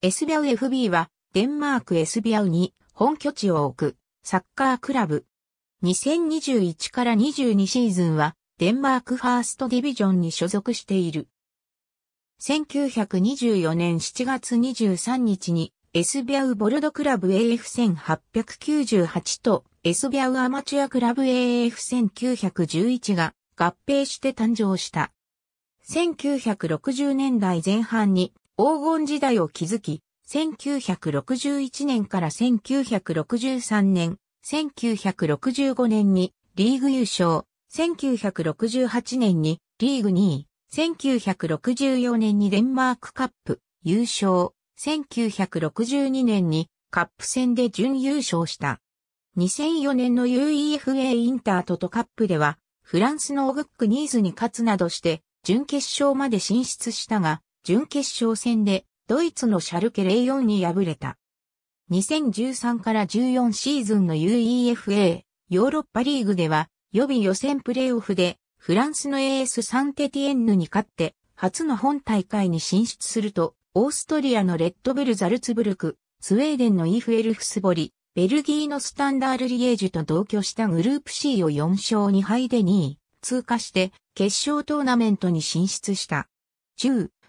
エスビアウ FB は、デンマークエスビアウに本拠地を置くサッカークラブ。2021から22シーズンは、デンマークファーストディビジョンに所属している。1924年7月23日に、エスビアウボルドクラブ AF1898 と、エスビアウアマチュアクラブ AF1911 が合併して誕生した。1960年代前半に黄金時代を築き、1961年から1963年、1965年にリーグ優勝、1968年にリーグ2位、1964年にデンマークカップ優勝、1962年にカップ戦で準優勝した。2004年の UEFA インタートとカップでは、フランスのオグックニーズに勝つなどして、準決勝まで進出したが、準決勝戦でドイツのシャルケ04に敗れた。2013から14シーズンの UEFA ヨーロッパリーグでは予備予選プレーオフでフランスの AS サンテティエンヌに勝って初の本大会に進出するとオーストリアのレッドブルザルツブルク、スウェーデンのイーフエルフスボリ、ベルギーのスタンダールリエージュと同居したグループ C を4勝2敗で2位、通過して決勝トーナメントに進出した。10、